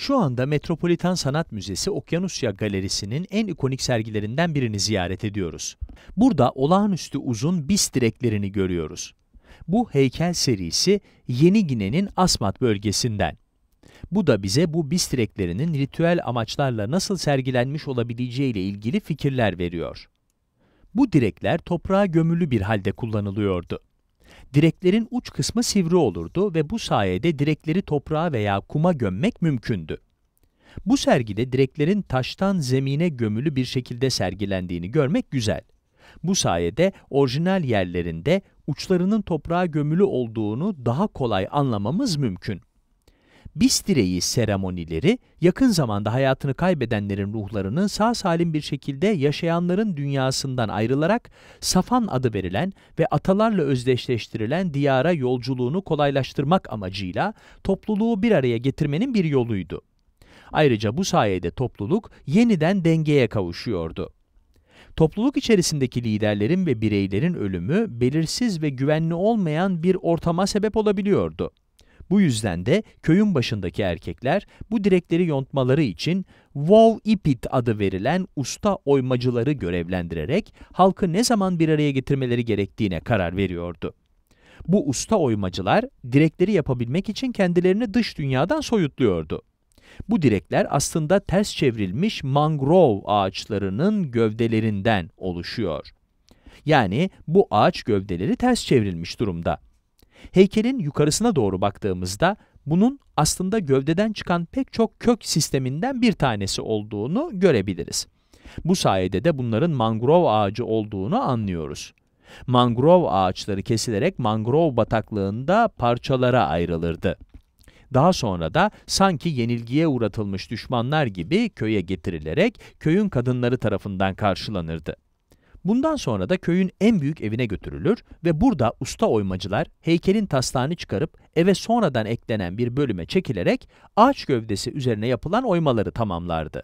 Şu anda Metropolitan Sanat Müzesi Okyanusya Galerisi'nin en ikonik sergilerinden birini ziyaret ediyoruz. Burada olağanüstü uzun bis direklerini görüyoruz. Bu heykel serisi Yeni Gine'nin Asmat bölgesinden. Bu da bize bu bis direklerinin ritüel amaçlarla nasıl sergilenmiş olabileceği ile ilgili fikirler veriyor. Bu direkler toprağa gömülü bir halde kullanılıyordu. Direklerin uç kısmı sivri olurdu ve bu sayede direkleri toprağa veya kuma gömmek mümkündü. Bu sergide direklerin taştan zemine gömülü bir şekilde sergilendiğini görmek güzel. Bu sayede orijinal yerlerinde uçlarının toprağa gömülü olduğunu daha kolay anlamamız mümkün. Bistire'yi seremonileri yakın zamanda hayatını kaybedenlerin ruhlarının sağ salim bir şekilde yaşayanların dünyasından ayrılarak Safan adı verilen ve atalarla özdeşleştirilen diyara yolculuğunu kolaylaştırmak amacıyla topluluğu bir araya getirmenin bir yoluydu. Ayrıca bu sayede topluluk yeniden dengeye kavuşuyordu. Topluluk içerisindeki liderlerin ve bireylerin ölümü belirsiz ve güvenli olmayan bir ortama sebep olabiliyordu. Bu yüzden de köyün başındaki erkekler bu direkleri yontmaları için Wow İpit adı verilen usta oymacıları görevlendirerek halkı ne zaman bir araya getirmeleri gerektiğine karar veriyordu. Bu usta oymacılar direkleri yapabilmek için kendilerini dış dünyadan soyutluyordu. Bu direkler aslında ters çevrilmiş mangrov ağaçlarının gövdelerinden oluşuyor. Yani bu ağaç gövdeleri ters çevrilmiş durumda. Heykelin yukarısına doğru baktığımızda bunun aslında gövdeden çıkan pek çok kök sisteminden bir tanesi olduğunu görebiliriz. Bu sayede de bunların mangrov ağacı olduğunu anlıyoruz. Mangrov ağaçları kesilerek mangrov bataklığında parçalara ayrılırdı. Daha sonra da sanki yenilgiye uğratılmış düşmanlar gibi köye getirilerek köyün kadınları tarafından karşılanırdı. Bundan sonra da köyün en büyük evine götürülür ve burada usta oymacılar heykelin taslağını çıkarıp eve sonradan eklenen bir bölüme çekilerek ağaç gövdesi üzerine yapılan oymaları tamamlardı.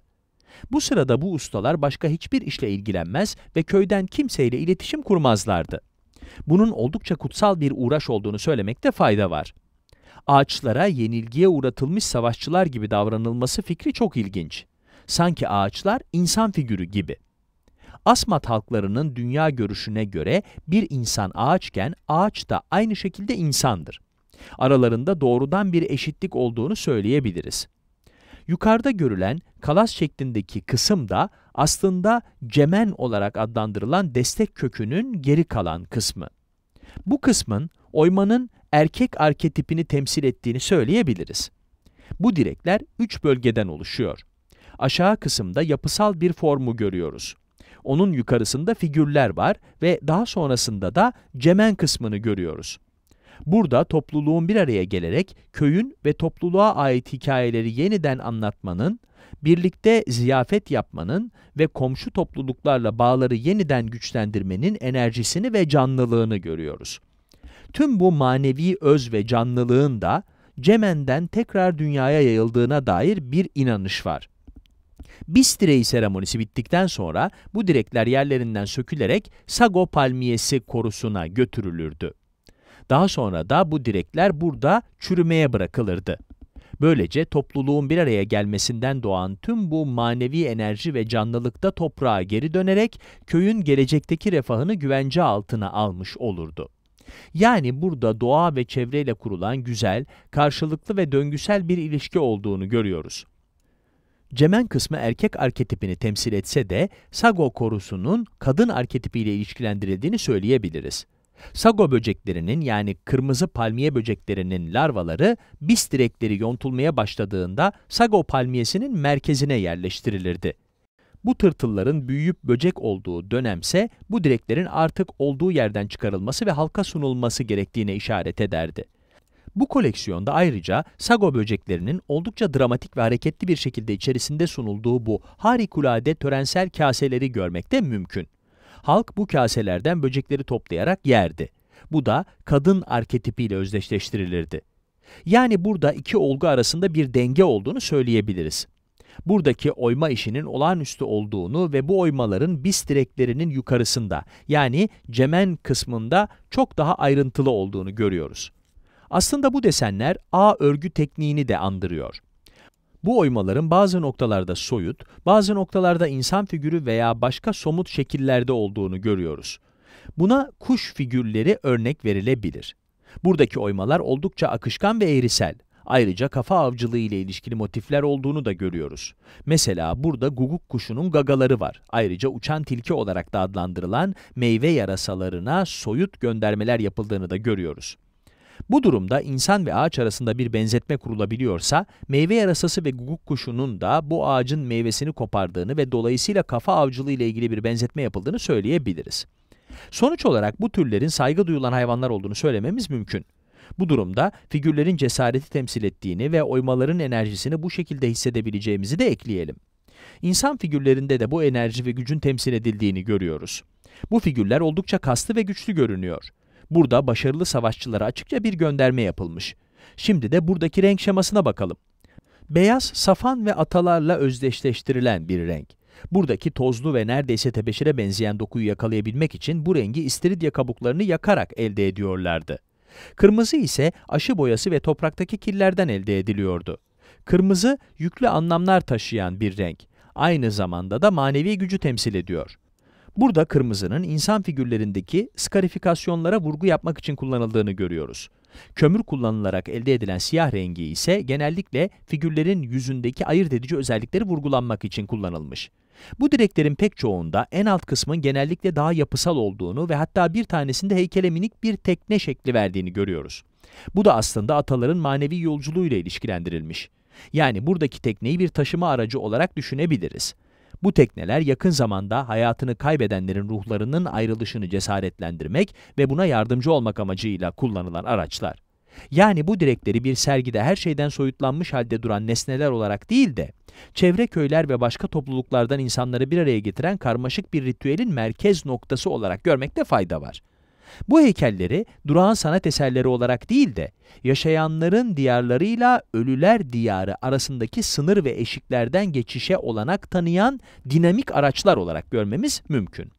Bu sırada bu ustalar başka hiçbir işle ilgilenmez ve köyden kimseyle iletişim kurmazlardı. Bunun oldukça kutsal bir uğraş olduğunu söylemekte fayda var. Ağaçlara yenilgiye uğratılmış savaşçılar gibi davranılması fikri çok ilginç. Sanki ağaçlar insan figürü gibi. Asmat halklarının dünya görüşüne göre bir insan ağaçken ağaç da aynı şekilde insandır. Aralarında doğrudan bir eşitlik olduğunu söyleyebiliriz. Yukarıda görülen kalas şeklindeki kısım da aslında cemen olarak adlandırılan destek kökünün geri kalan kısmı. Bu kısmın oymanın erkek arketipini temsil ettiğini söyleyebiliriz. Bu direkler üç bölgeden oluşuyor. Aşağı kısımda yapısal bir formu görüyoruz. Onun yukarısında figürler var ve daha sonrasında da cemen kısmını görüyoruz. Burada topluluğun bir araya gelerek köyün ve topluluğa ait hikayeleri yeniden anlatmanın, birlikte ziyafet yapmanın ve komşu topluluklarla bağları yeniden güçlendirmenin enerjisini ve canlılığını görüyoruz. Tüm bu manevi öz ve canlılığın da Cemen'den tekrar dünyaya yayıldığına dair bir inanış var. Bis direği seremonisi bittikten sonra bu direkler yerlerinden sökülerek Sago Palmiyesi korusuna götürülürdü. Daha sonra da bu direkler burada çürümeye bırakılırdı. Böylece topluluğun bir araya gelmesinden doğan tüm bu manevi enerji ve canlılık da toprağa geri dönerek köyün gelecekteki refahını güvence altına almış olurdu. Yani burada doğa ve çevreyle kurulan güzel, karşılıklı ve döngüsel bir ilişki olduğunu görüyoruz. Cemen kısmı erkek arketipini temsil etse de sago korusunun kadın arketipiyle ilişkilendirildiğini söyleyebiliriz. Sago böceklerinin yani kırmızı palmiye böceklerinin larvaları bis direkleri yontulmaya başladığında sago palmiyesinin merkezine yerleştirilirdi. Bu tırtılların büyüyüp böcek olduğu dönemse bu direklerin artık olduğu yerden çıkarılması ve halka sunulması gerektiğine işaret ederdi. Bu koleksiyonda ayrıca sago böceklerinin oldukça dramatik ve hareketli bir şekilde içerisinde sunulduğu bu harikulade törensel kaseleri görmek de mümkün. Halk bu kaselerden böcekleri toplayarak yerdi. Bu da kadın arketipiyle özdeşleştirilirdi. Yani burada iki olgu arasında bir denge olduğunu söyleyebiliriz. Buradaki oyma işinin olağanüstü olduğunu ve bu oymaların bis direklerinin yukarısında yani cemen kısmında çok daha ayrıntılı olduğunu görüyoruz. Aslında bu desenler a örgü tekniğini de andırıyor. Bu oymaların bazı noktalarda soyut, bazı noktalarda insan figürü veya başka somut şekillerde olduğunu görüyoruz. Buna kuş figürleri örnek verilebilir. Buradaki oymalar oldukça akışkan ve eğrisel. Ayrıca kafa avcılığı ile ilişkili motifler olduğunu da görüyoruz. Mesela burada guguk kuşunun gagaları var. Ayrıca uçan tilki olarak da adlandırılan meyve yarasalarına soyut göndermeler yapıldığını da görüyoruz. Bu durumda insan ve ağaç arasında bir benzetme kurulabiliyorsa, meyve yarasası ve guguk kuşunun da bu ağacın meyvesini kopardığını ve dolayısıyla kafa avcılığı ile ilgili bir benzetme yapıldığını söyleyebiliriz. Sonuç olarak bu türlerin saygı duyulan hayvanlar olduğunu söylememiz mümkün. Bu durumda figürlerin cesareti temsil ettiğini ve oymaların enerjisini bu şekilde hissedebileceğimizi de ekleyelim. İnsan figürlerinde de bu enerji ve gücün temsil edildiğini görüyoruz. Bu figürler oldukça kaslı ve güçlü görünüyor. Burada başarılı savaşçılara açıkça bir gönderme yapılmış. Şimdi de buradaki renk şemasına bakalım. Beyaz, safan ve atalarla özdeşleştirilen bir renk. Buradaki tozlu ve neredeyse tebeşire benzeyen dokuyu yakalayabilmek için bu rengi istiridye kabuklarını yakarak elde ediyorlardı. Kırmızı ise aşı boyası ve topraktaki killerden elde ediliyordu. Kırmızı, yüklü anlamlar taşıyan bir renk. Aynı zamanda da manevi gücü temsil ediyor. Burada kırmızının insan figürlerindeki skarifikasyonlara vurgu yapmak için kullanıldığını görüyoruz. Kömür kullanılarak elde edilen siyah rengi ise genellikle figürlerin yüzündeki ayırt edici özellikleri vurgulanmak için kullanılmış. Bu direklerin pek çoğunda en alt kısmın genellikle daha yapısal olduğunu ve hatta bir tanesinde heykele minik bir tekne şekli verdiğini görüyoruz. Bu da aslında ataların manevi yolculuğuyla ilişkilendirilmiş. Yani buradaki tekneyi bir taşıma aracı olarak düşünebiliriz. Bu tekneler yakın zamanda hayatını kaybedenlerin ruhlarının ayrılışını cesaretlendirmek ve buna yardımcı olmak amacıyla kullanılan araçlar. Yani bu direkleri bir sergide her şeyden soyutlanmış halde duran nesneler olarak değil de, çevre köyler ve başka topluluklardan insanları bir araya getiren karmaşık bir ritüelin merkez noktası olarak görmekte fayda var. Bu heykelleri durağan sanat eserleri olarak değil de yaşayanların diyarlarıyla ölüler diyarı arasındaki sınır ve eşiklerden geçişe olanak tanıyan dinamik araçlar olarak görmemiz mümkün.